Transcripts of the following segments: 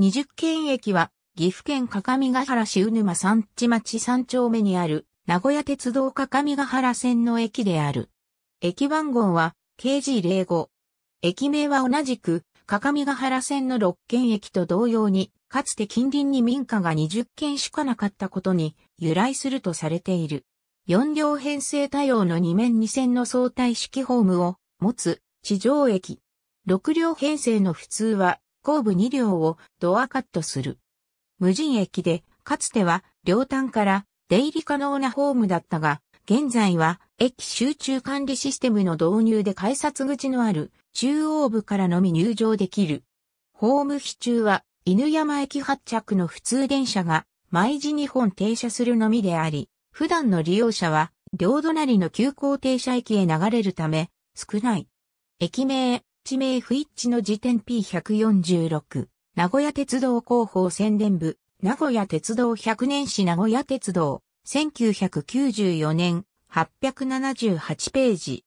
20県駅は、岐阜県各務原市宇沼三地町3丁目にある、名古屋鉄道各務原線の駅である。駅番号は、KG05。駅名は同じく、各務原線の6県駅と同様に、かつて近隣に民家が20軒しかなかったことに由来するとされている。4両編成対応の2面2線の相対式ホームを持つ地上駅。6両編成の普通は後部2両をドアカットする。無人駅で、かつては両端から出入り可能なホームだったが、現在は駅集中管理システムの導入で改札口のある中央部からのみ入場できる。ホーム非中は犬山駅発着の普通電車が毎時2本停車するのみであり、普段の利用者は両隣の急行停車駅へ流れるため少ない。駅名地名不一致の時点 P146、名古屋鉄道広報宣伝部、名古屋鉄道100年史名古屋鉄道、1994年、878ページ。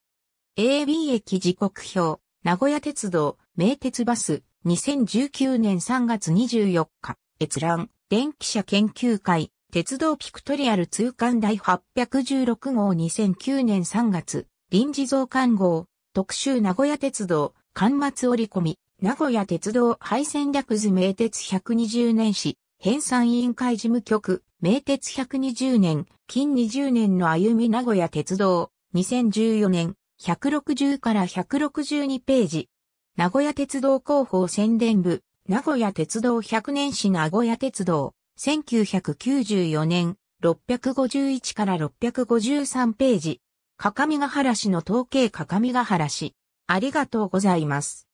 AB 駅時刻表、名古屋鉄道、名鉄バス、2019年3月24日、閲覧、電気車研究会、鉄道ピクトリアル通貫第816号2009年3月、臨時増刊号、特集名古屋鉄道、間末折り込み、名古屋鉄道廃線略図名鉄120年史、編纂委員会事務局、名鉄120年、近20年の歩み名古屋鉄道、2014年、160から162ページ。名古屋鉄道広報宣伝部、名古屋鉄道100年史名古屋鉄道、1994年、651から653ページ。各は原市の統計各は原市。ありがとうございます。